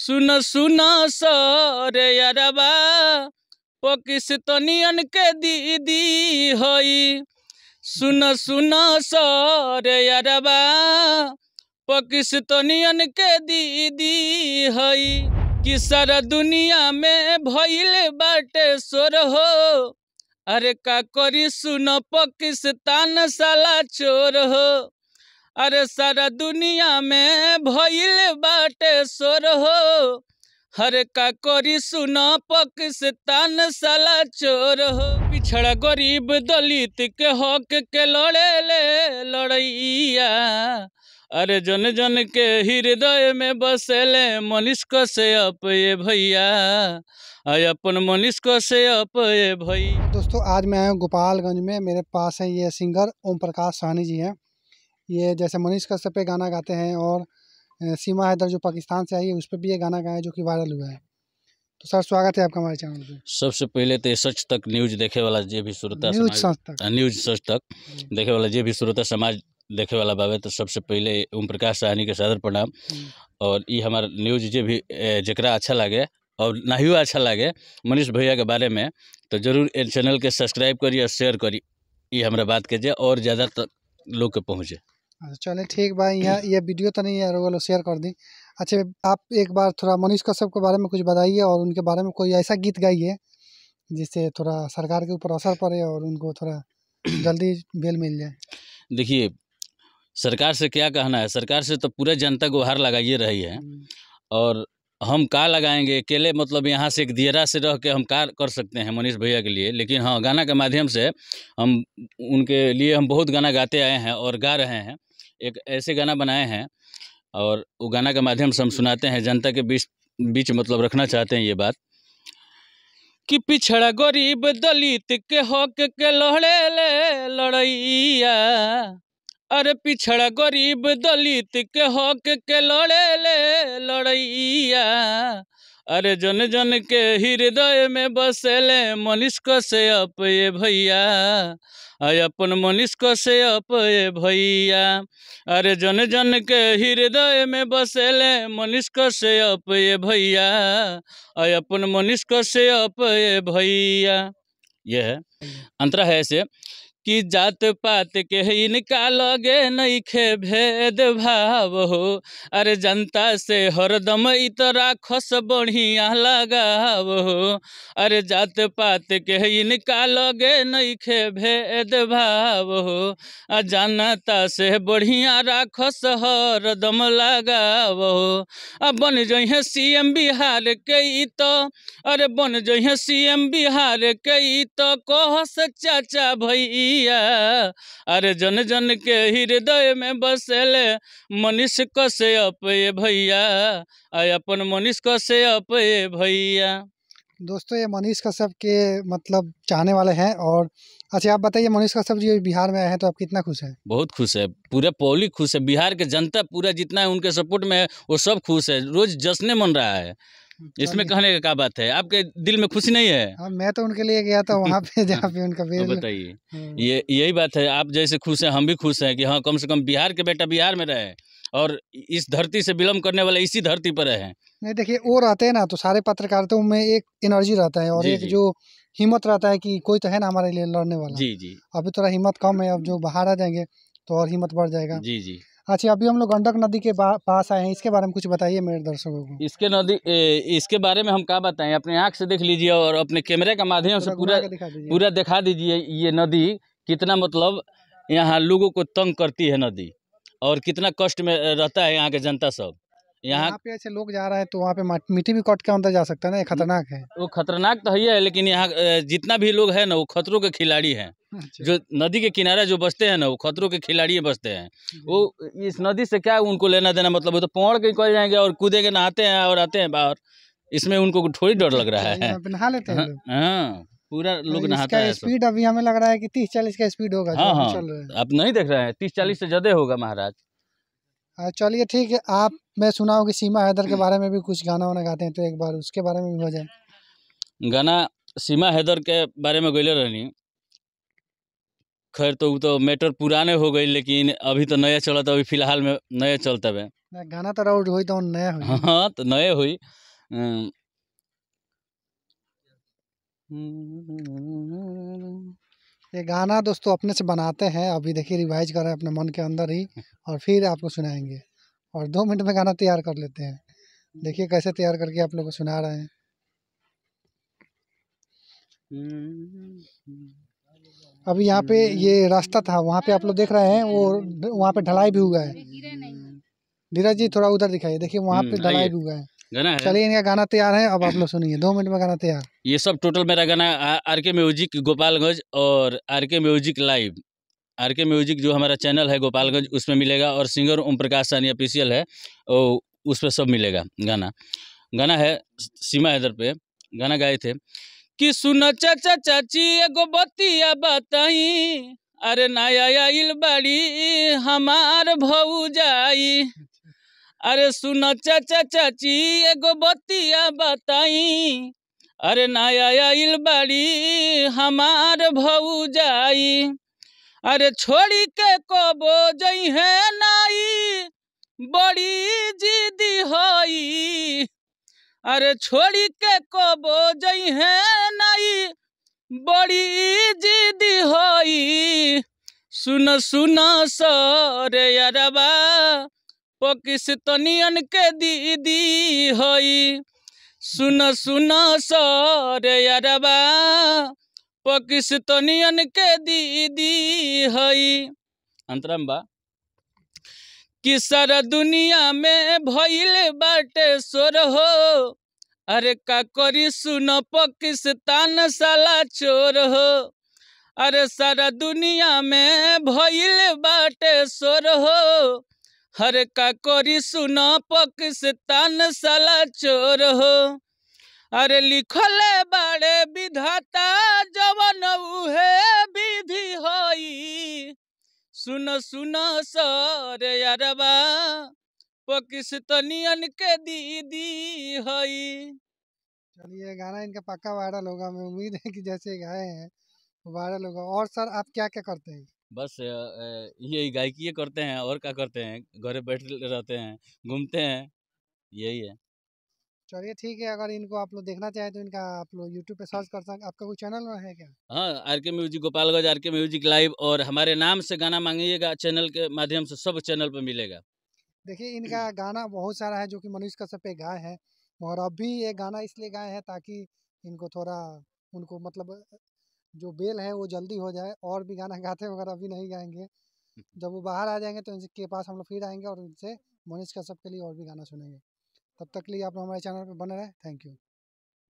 सुन सुन सरे अरबा पाकिस्तानियन तो के दीदी हई सुन सुना सरे अरबा पाकिस्तानियन तो के दीदी हई कि सारा दुनिया में भइल बाटे सोर हो अरे का करी सुन पाकिस्तान साला चोर हो अरे सारा दुनिया में भइल बाटे सोर हो हर का करी सुन पाकिस्तान साला चोर हो पिछड़ा गरीब दलित के हक के लड़े ले लड़ैया अरे जन जन के हृदय में बसेले मनिष्क से अप ये भैया आय अपन मनीष मनिष्क से अप ये भैया दोस्तों आज मैं आया हूँ गोपालगंज में मेरे पास है ये सिंगर ओम प्रकाश सहनी जी हैं ये जैसे मनीष कश्यप पे गाना गाते हैं और सीमा हैदर जो पाकिस्तान से आई है उस पर भी ये गाना गाया जो कि वायरल हुआ है तो सर स्वागत है आपका हमारे चैनल पे सबसे पहले तो सच तक न्यूज देखे वाला जो भी श्रोता न्यूज सच तक न्यूज सच तक हम्म। देखे वाला जो भी श्रोता समाज देखे वाला बाबे तो सबसे पहले ओम प्रकाश साहनी के सदर प्रणाम हम्म। और ये हमारे न्यूज जो भी जरा अच्छा लगे और ना ही अच्छा लगे मनीष भैया के बारे में तो जरूर चैनल के सब्सक्राइब करिए और शेयर करिए ये हमारा बात कीजिए और ज़्यादा तक लोग के पहुँचे अच्छा चलें ठीक भाई यहाँ ये वीडियो तो नहीं है वो लोग शेयर कर दी अच्छा आप एक बार थोड़ा मनीष कश्यप के बारे में कुछ बताइए और उनके बारे में कोई ऐसा गीत गाइए जिससे थोड़ा सरकार के ऊपर असर पड़े और उनको थोड़ा जल्दी बेल मिल जाए देखिए सरकार से क्या कहना है सरकार से तो पूरे जनता गुहार लगाइए रही है हम्म। और हम का लगाएंगे अकेले मतलब यहाँ से एक दियरा से रह के हम का कर सकते हैं मनीष भैया के लिए लेकिन हाँ गाना के माध्यम से हम उनके लिए हम बहुत गाना गाते आए हैं और गा रहे हैं एक ऐसे गाना बनाए हैं और वो गाना के माध्यम से हम सुनाते हैं जनता के बीच बीच मतलब रखना चाहते हैं ये बात कि पिछड़ा गरीब दलित के हक के लड़े ले लड़ैया अरे पिछड़ा गरीब दलित के हक के लड़े ले लड़ैया अरे जन जन के हृदय में बसेले मनीष से अप ये भैया अरे अपन मनीष से अप ये भैया अरे जन जन के हृदय में बसेले मनीष से अप ये भैया अरे अपन मनिष्क से अप ये भैया यह है हम्म। अंतरा है ऐसे कि जात पात के इनका लगे खे भेद भाव हो अरे जनता से हरदम इत खस बढ़िया लगाव हो अरे जात पात के इनका लगे खे भेद भाव हो आ जनता से बढ़िया राखस हरदम लगाव हो आ बन जहे सी एम बिहार के तो अरे बन जहे सी एम बिहार के तो कह से चाचा भई दिया अरे जन जन के हृदय में बसल मनीष कसे अपे भैया अरे अपन मनीष कसे अपे भैया दोस्तों ये मनीष कश्यप के मतलब चाहने वाले हैं और अच्छा आप बताइए मनीष कश्यप जी बिहार में आए हैं तो आप कितना खुश हैं बहुत खुश है पूरा पब्लिक खुश है बिहार के जनता पूरा जितना है उनके सपोर्ट में है वो सब खुश है रोज जश्न मन रहा है इसमें कहने का क्या बात है आपके दिल में खुशी नहीं है आ, हाँ, मैं तो उनके लिए गया था वहाँ पे जहाँ पे उनका तो बताइए हाँ। ये यही बात है आप जैसे खुश हैं हम भी खुश हैं कि हाँ कम से कम बिहार के बेटा बिहार में रहे और इस धरती से विलम्ब करने वाले इसी धरती पर रहे नहीं देखिए वो रहते हैं ना तो सारे पत्रकारों तो में एक एनर्जी रहता है और एक जो हिम्मत रहता है कि कोई तो है ना हमारे लिए लड़ने वाला जी जी अभी थोड़ा हिम्मत कम है अब जो बाहर आ जाएंगे तो और हिम्मत बढ़ जाएगा जी जी अच्छा अभी हम लोग गंडक नदी के पास आए हैं इसके बारे में कुछ बताइए मेरे दर्शकों को इसके नदी ए, इसके बारे में हम क्या बताएं अपने आँख से देख लीजिए और अपने कैमरे के माध्यम से पूरा पूरा दिखा दीजिए ये नदी कितना मतलब यहाँ लोगों को तंग करती है नदी और कितना कष्ट में रहता है यहाँ के जनता सब यहाँ पे ऐसे लोग जा रहे हैं तो वहाँ पे मिट्टी भी कट के अंदर जा सकता है ना खतरनाक है वो खतरनाक तो है लेकिन यहाँ जितना भी लोग है ना वो खतरों के खिलाड़ी हैं अच्छा। जो नदी के किनारे जो बसते हैं ना वो खतरों के खिलाड़ी बसते हैं वो हम्म। इस नदी से क्या उनको लेना देना मतलब वो तो पौड़ के निकल जाएंगे और कूदे के नहाते हैं और आते हैं बाहर इसमें उनको थोड़ी डर लग रहा है अच्छा, तो नहा लेते हैं हाँ, हाँ, पूरा तो लोग नहाता है स्पीड अभी हमें लग रहा है कि तीस चालीस का स्पीड होगा हाँ हाँ आप नहीं देख रहे हैं तीस चालीस से ज्यादा होगा महाराज हाँ, चलिए ठीक है आप मैं सुना हूँ कि सीमा हैदर के बारे में भी कुछ गाना वाना गाते हैं तो एक बार उसके बारे में भी हो जाए गाना सीमा हैदर के बारे में गोले रहनी खैर तो तो मैटर पुराने हो गई लेकिन अभी तो नया चलत तो अभी फिलहाल में नया चलता है गाना तो राउट हुई तो नया हुई हाँ तो नया हुई हम्म। ये गाना दोस्तों अपने से बनाते हैं अभी देखिए रिवाइज कर रहे हैं अपने मन के अंदर ही और फिर आपको सुनाएंगे और दो मिनट में गाना तैयार कर लेते हैं देखिए कैसे तैयार करके आप लोग को सुना रहे हैं हम्म। अभी यहाँ पे हम्म। ये रास्ता था वहाँ पे आप लोग देख रहे हैं वो वहाँ पे ढलाई भी हुआ है धीरज जी थोड़ा उधर दिखाइए देखिए वहाँ हम्म, पे ढलाई भी हुआ है चलिए इनका गाना तैयार है अब आप लोग सुनिए दो मिनट में गाना तैयार ये सब टोटल मेरा गाना आर के म्यूजिक गोपालगंज और R K music live R K music जो हमारा चैनल है गोपालगंज उसमें मिलेगा और सिंगर ओम प्रकाश सानी ऑफिशियल है और उस पर सब मिलेगा गाना गाना है सीमा हैदर पे गाना गाए थे कि सुन चाचा चाची एगो बतिया बताई अरे नया आइल बड़ी हमार भऊ जाई अरे सुन चाचा चाची एगो बतिया बताई अरे नया आइल बड़ी हमार भऊ जाई अरे छोड़ी के कबो जई है नाई बड़ी जिदी होई अरे छोड़ी के कबो जई है नाई बड़ी जिदी होई सुन सुन सरे अरबा पकिस तनियन के दीदी होई सुन सुन सरे अरबा पकिस तनियन के दीदी होई अंतरम्बा कि सर दुनिया में भइल बाटे सोर हो अरे का करी सुन पाकिस्तान साला चोर हो अरे सारा दुनिया में भइल बाटे सोर हो हर का करी सुन पाकिस्तान साला चोर हो अरे लिखले बाड़े विधाता सुन सुन सर यारबा पाकिस्तानियन तो के दीदी हई चलिए गाना इनका पक्का वायरल होगा मैं उम्मीद है कि जैसे गाए हैं वायरल होगा और सर आप क्या क्या करते हैं बस यही गायकी करते हैं और क्या करते हैं घर बैठे रहते हैं घूमते हैं यही है चलिए ठीक है अगर इनको आप लोग देखना चाहें तो इनका आप लोग यूट्यूब पे सर्च कर सकते आपका कोई चैनल है क्या हाँ R K music Gopalganj R K music live और हमारे नाम से गाना मांगिएगा चैनल के माध्यम से सब चैनल पर मिलेगा देखिए इनका गाना बहुत सारा है जो कि मनीष कश्यप पे गाए हैं और अब भी ये गाना इसलिए गाए हैं ताकि इनको थोड़ा उनको मतलब जो बेल है वो जल्दी हो जाए और भी गाना गाते मगर अभी नहीं गाएंगे जब वो बाहर आ जाएंगे तो इनके पास हम लोग फिर आएंगे और उनसे मनीष कश्यप के लिए और भी गाना सुनेंगे तब तक के लिए आप लोग हमारे चैनल पर बने रहें थैंक यू